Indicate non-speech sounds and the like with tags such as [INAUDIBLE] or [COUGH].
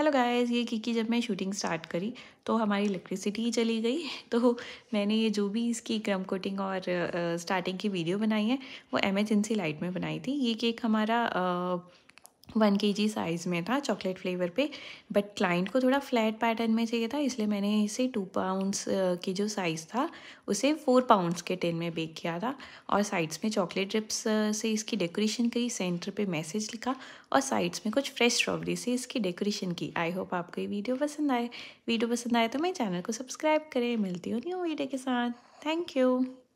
hello guys ये की जब मैं शूटिंग स्टार्ट करी तो हमारी इलेक्ट्रिसिटी ही चली गई [LAUGHS] तो मैंने ये जो भी इसकी क्रम कोटिंग और आ, uh, स्टार्टिंग की वीडियो बनाई है वो एमरजेंसी लाइट में बनाई थी ये केक हमारा आ, uh, वन के जी साइज़ में था चॉकलेट फ्लेवर पे बट क्लाइंट को थोड़ा फ्लैट पैटर्न में चाहिए था इसलिए मैंने इसे टू पाउंड्स की जो साइज़ था उसे फोर पाउंड्स के टिन में बेक किया था और साइड्स में चॉकलेट रिप्स से इसकी डेकोरेशन करी सेंटर पे मैसेज लिखा और साइड्स में कुछ फ्रेश स्ट्रॉबेरी से इसकी डेकोरेशन की आई होप आपको ये वीडियो पसंद आए वीडियो पसंद आए तो मेरे चैनल को सब्सक्राइब करें मिलती हूँ न्यू वीडियो के साथ थैंक यू